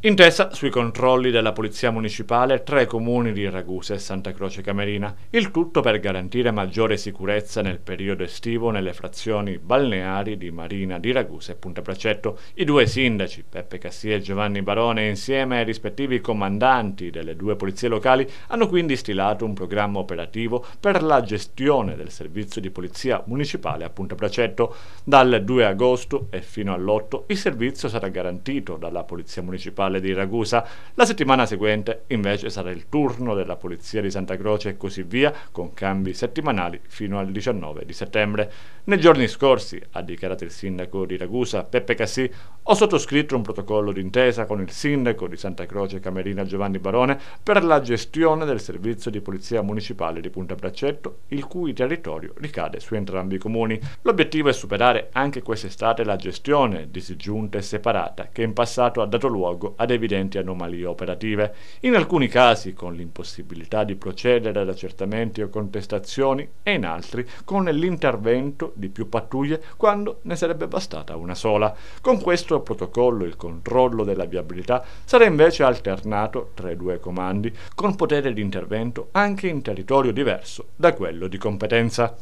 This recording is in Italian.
Intesa sui controlli della Polizia Municipale tra i comuni di Ragusa e Santa Croce Camerina, il tutto per garantire maggiore sicurezza nel periodo estivo nelle frazioni balneari di Marina di Ragusa e Punta Bracetto. I due sindaci, Peppe Cassia e Giovanni Barone, insieme ai rispettivi comandanti delle due polizie locali, hanno quindi stilato un programma operativo per la gestione del servizio di Polizia Municipale a Punta Bracetto. Dal 2 agosto e fino all'8 il servizio sarà garantito dalla Polizia Municipale Valle di Ragusa. La settimana seguente invece sarà il turno della Polizia di Santa Croce e così via, con cambi settimanali fino al 19 di settembre. Nei giorni scorsi, ha dichiarato il sindaco di Ragusa, Peppe Cassì, ho sottoscritto un protocollo d'intesa con il sindaco di Santa Croce Camerina Giovanni Barone per la gestione del servizio di polizia municipale di Punta Braccetto, il cui territorio ricade su entrambi i comuni. L'obiettivo è superare anche quest'estate la gestione disgiunta e separata che in passato ha dato luogo ad evidenti anomalie operative, in alcuni casi con l'impossibilità di procedere ad accertamenti o contestazioni e in altri con l'intervento di più pattuglie quando ne sarebbe bastata una sola. Con questo protocollo il controllo della viabilità sarà invece alternato tra i due comandi, con potere di intervento anche in territorio diverso da quello di competenza.